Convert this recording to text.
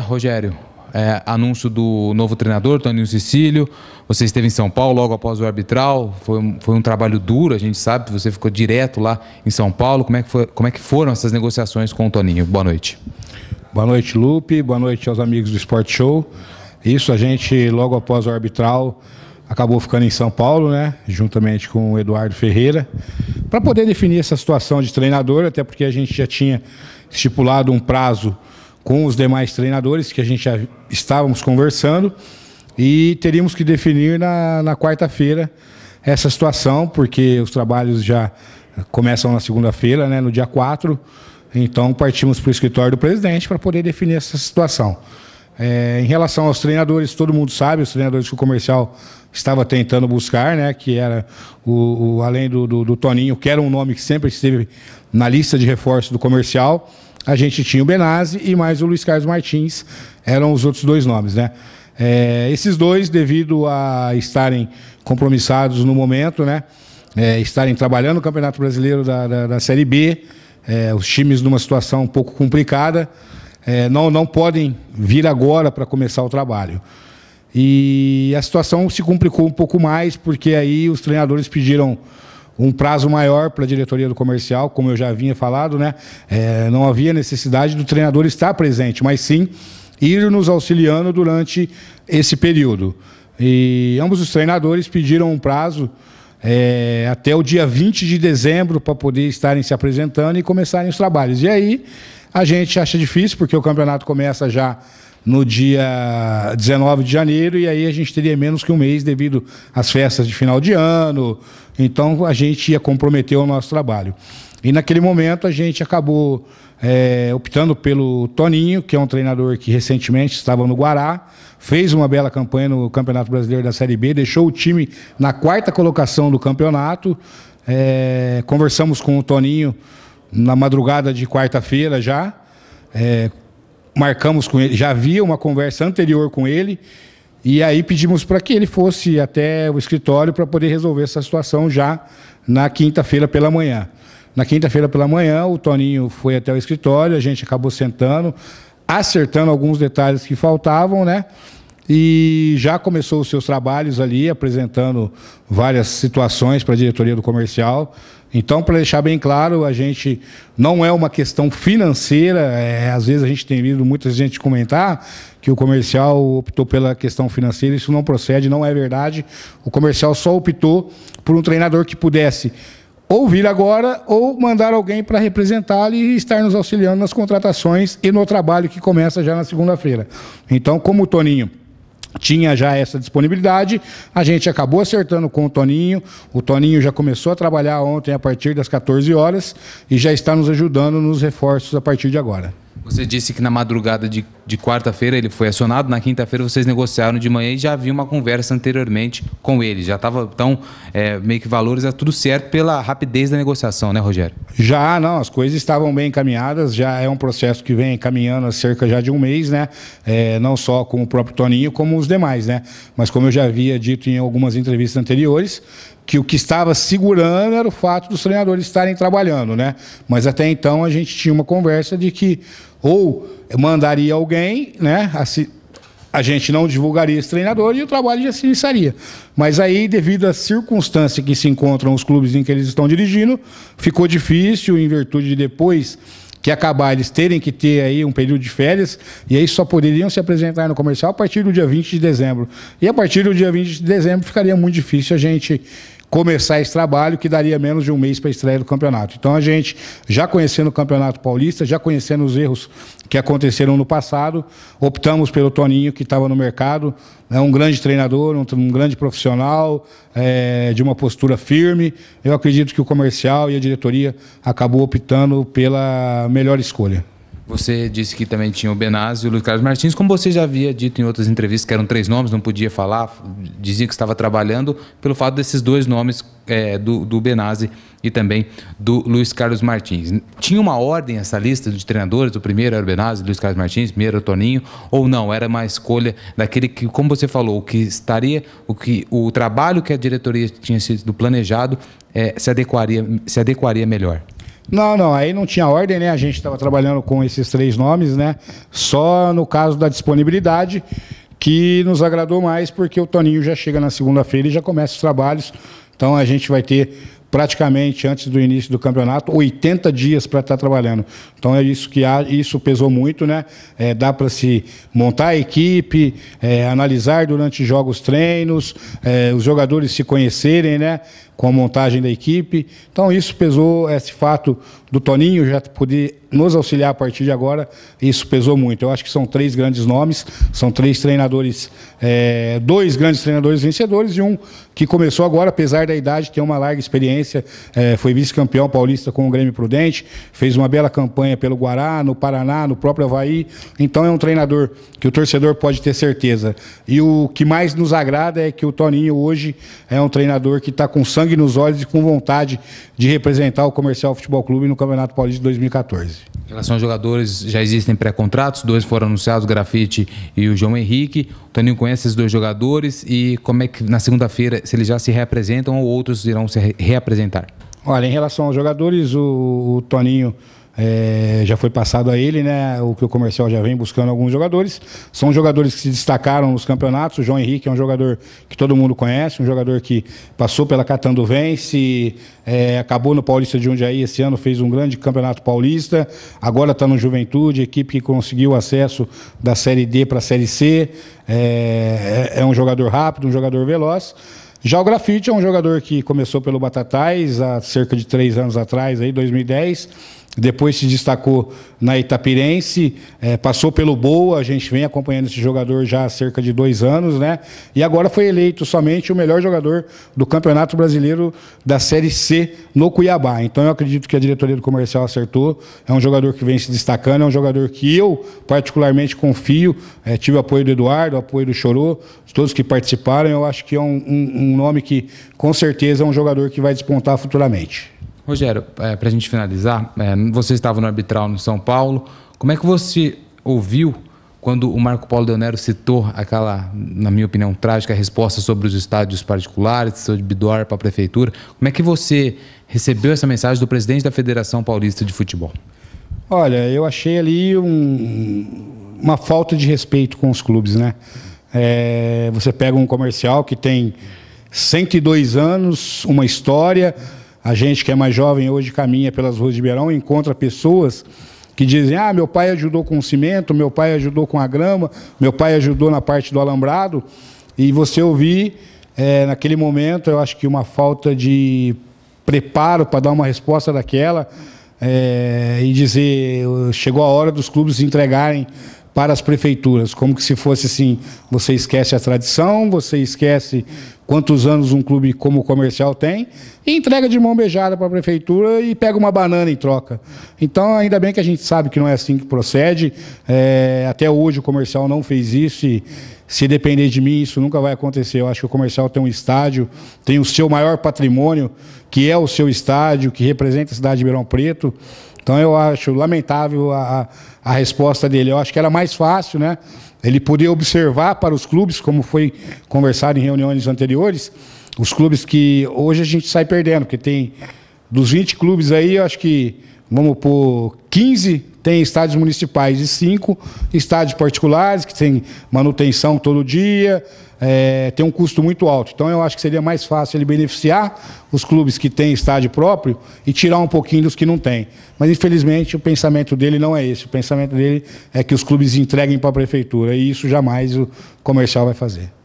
Rogério, é, anúncio do novo treinador, Toninho Cecílio. Você esteve em São Paulo logo após o arbitral. Foi, foi um trabalho duro, a gente sabe. Você ficou direto lá em São Paulo. Como é que, foi, como é que foram essas negociações com o Toninho? Boa noite. Boa noite, Lupe. Boa noite aos amigos do Sport Show. Isso, a gente, logo após o arbitral, acabou ficando em São Paulo, né? Juntamente com o Eduardo Ferreira, para poder definir essa situação de treinador, até porque a gente já tinha estipulado um prazo com os demais treinadores que a gente já estávamos conversando e teríamos que definir na, na quarta-feira essa situação, porque os trabalhos já começam na segunda-feira, né, no dia 4. Então partimos para o escritório do presidente para poder definir essa situação. É, em relação aos treinadores, todo mundo sabe, os treinadores que o comercial estava tentando buscar, né? Que era o, o além do, do, do Toninho, que era um nome que sempre esteve na lista de reforço do comercial a gente tinha o Benazzi e mais o Luiz Carlos Martins, eram os outros dois nomes, né? É, esses dois, devido a estarem compromissados no momento, né? É, estarem trabalhando no Campeonato Brasileiro da, da, da Série B, é, os times numa situação um pouco complicada, é, não, não podem vir agora para começar o trabalho. E a situação se complicou um pouco mais, porque aí os treinadores pediram um prazo maior para a diretoria do comercial, como eu já vinha falado, né? É, não havia necessidade do treinador estar presente, mas sim ir nos auxiliando durante esse período. E ambos os treinadores pediram um prazo é, até o dia 20 de dezembro para poder estarem se apresentando e começarem os trabalhos. E aí a gente acha difícil, porque o campeonato começa já no dia 19 de janeiro, e aí a gente teria menos que um mês devido às festas de final de ano. Então a gente ia comprometer o nosso trabalho. E naquele momento a gente acabou é, optando pelo Toninho, que é um treinador que recentemente estava no Guará, fez uma bela campanha no Campeonato Brasileiro da Série B, deixou o time na quarta colocação do campeonato. É, conversamos com o Toninho na madrugada de quarta-feira já. É, marcamos com ele, já havia uma conversa anterior com ele, e aí pedimos para que ele fosse até o escritório para poder resolver essa situação já na quinta-feira pela manhã. Na quinta-feira pela manhã, o Toninho foi até o escritório, a gente acabou sentando, acertando alguns detalhes que faltavam, né? E já começou os seus trabalhos ali, apresentando várias situações para a diretoria do comercial, então, para deixar bem claro, a gente não é uma questão financeira. É, às vezes a gente tem ouvido muita gente comentar que o comercial optou pela questão financeira. Isso não procede, não é verdade. O comercial só optou por um treinador que pudesse ou vir agora ou mandar alguém para representá-lo e estar nos auxiliando nas contratações e no trabalho que começa já na segunda-feira. Então, como o Toninho tinha já essa disponibilidade. A gente acabou acertando com o Toninho. O Toninho já começou a trabalhar ontem a partir das 14 horas e já está nos ajudando nos reforços a partir de agora. Você disse que na madrugada de, de quarta-feira ele foi acionado, na quinta-feira vocês negociaram de manhã e já havia uma conversa anteriormente com ele. Já estava, então, é, meio que valores, é tudo certo pela rapidez da negociação, né, Rogério? Já, não, as coisas estavam bem encaminhadas, já é um processo que vem caminhando há cerca já de um mês, né? É, não só com o próprio Toninho, como os demais, né? Mas como eu já havia dito em algumas entrevistas anteriores, que o que estava segurando era o fato dos treinadores estarem trabalhando, né? Mas até então a gente tinha uma conversa de que ou mandaria alguém, né? a gente não divulgaria esse treinador e o trabalho já se iniciaria. Mas aí, devido à circunstância que se encontram os clubes em que eles estão dirigindo, ficou difícil, em virtude de depois que acabar, eles terem que ter aí um período de férias, e aí só poderiam se apresentar no comercial a partir do dia 20 de dezembro. E a partir do dia 20 de dezembro ficaria muito difícil a gente começar esse trabalho, que daria menos de um mês para a estreia do campeonato. Então a gente, já conhecendo o Campeonato Paulista, já conhecendo os erros que aconteceram no passado, optamos pelo Toninho, que estava no mercado, é um grande treinador, um, um grande profissional, é, de uma postura firme. Eu acredito que o comercial e a diretoria acabou optando pela melhor escolha. Você disse que também tinha o Benazzi e o Luiz Carlos Martins, como você já havia dito em outras entrevistas, que eram três nomes, não podia falar, dizia que estava trabalhando, pelo fato desses dois nomes, é, do, do Benazzi e também do Luiz Carlos Martins. Tinha uma ordem essa lista de treinadores, o primeiro era o Benazzi, Luiz Carlos Martins, primeiro o Toninho, ou não, era uma escolha daquele que, como você falou, o que estaria, o que o trabalho que a diretoria tinha sido planejado é, se, adequaria, se adequaria melhor? Não, não, aí não tinha ordem, né? A gente estava trabalhando com esses três nomes, né? Só no caso da disponibilidade, que nos agradou mais, porque o Toninho já chega na segunda-feira e já começa os trabalhos. Então a gente vai ter praticamente antes do início do campeonato 80 dias para estar tá trabalhando. Então é isso que há, isso pesou muito, né? É, dá para se montar a equipe, é, analisar durante jogos treinos, é, os jogadores se conhecerem, né? com a montagem da equipe. Então isso pesou esse fato do Toninho já poder nos auxiliar a partir de agora, isso pesou muito. Eu acho que são três grandes nomes, são três treinadores, é, dois grandes treinadores vencedores e um que começou agora, apesar da idade, tem uma larga experiência, é, foi vice-campeão paulista com o Grêmio Prudente, fez uma bela campanha pelo Guará, no Paraná, no próprio Havaí. Então é um treinador que o torcedor pode ter certeza. E o que mais nos agrada é que o Toninho hoje é um treinador que está com sangue nos olhos e com vontade de representar o Comercial Futebol Clube no Campeonato Paulista de 2014. Em relação aos jogadores, já existem pré-contratos, dois foram anunciados, o Grafite e o João Henrique. O Toninho conhece esses dois jogadores e como é que na segunda-feira, se eles já se reapresentam ou outros irão se reapresentar? Olha, em relação aos jogadores, o, o Toninho é, já foi passado a ele, né? O que o comercial já vem buscando alguns jogadores. São jogadores que se destacaram nos campeonatos. O João Henrique é um jogador que todo mundo conhece, um jogador que passou pela Catando Vence, é, acabou no Paulista de Jundiaí esse ano, fez um grande campeonato paulista. Agora está no Juventude, equipe que conseguiu acesso da Série D para a Série C. É, é, é um jogador rápido, um jogador veloz. Já o Grafite é um jogador que começou pelo Batatais há cerca de três anos atrás, aí, 2010 depois se destacou na Itapirense, é, passou pelo Boa, a gente vem acompanhando esse jogador já há cerca de dois anos, né? E agora foi eleito somente o melhor jogador do Campeonato Brasileiro da Série C no Cuiabá. Então eu acredito que a diretoria do comercial acertou. É um jogador que vem se destacando, é um jogador que eu particularmente confio. É, tive o apoio do Eduardo, o apoio do Chorô, todos que participaram. Eu acho que é um, um, um nome que com certeza é um jogador que vai despontar futuramente. Rogério, é, para a gente finalizar, é, você estava no arbitral no São Paulo. Como é que você ouviu quando o Marco Paulo Deonero citou aquela, na minha opinião, trágica resposta sobre os estádios particulares, sobre biduar para a prefeitura? Como é que você recebeu essa mensagem do presidente da Federação Paulista de Futebol? Olha, eu achei ali um, uma falta de respeito com os clubes, né? É, você pega um comercial que tem 102 anos, uma história a gente que é mais jovem hoje caminha pelas ruas de Beirão e encontra pessoas que dizem: ah, meu pai ajudou com o cimento, meu pai ajudou com a grama, meu pai ajudou na parte do alambrado. E você ouvir, é, naquele momento, eu acho que uma falta de preparo para dar uma resposta daquela é, e dizer: chegou a hora dos clubes entregarem para as prefeituras, como que se fosse assim, você esquece a tradição, você esquece quantos anos um clube como o comercial tem, e entrega de mão beijada para a prefeitura e pega uma banana em troca. Então, ainda bem que a gente sabe que não é assim que procede. É, até hoje o comercial não fez isso e se depender de mim, isso nunca vai acontecer. Eu acho que o comercial tem um estádio, tem o seu maior patrimônio, que é o seu estádio, que representa a cidade de Beirão Preto. Então eu acho lamentável a, a resposta dele. Eu acho que era mais fácil, né? Ele poder observar para os clubes, como foi conversado em reuniões anteriores, os clubes que hoje a gente sai perdendo, porque tem dos 20 clubes aí, eu acho que, vamos por 15 tem estádios municipais de cinco, estádios particulares, que tem manutenção todo dia, é, tem um custo muito alto. Então eu acho que seria mais fácil ele beneficiar os clubes que têm estádio próprio e tirar um pouquinho dos que não têm. Mas infelizmente o pensamento dele não é esse. O pensamento dele é que os clubes entreguem para a prefeitura e isso jamais o comercial vai fazer.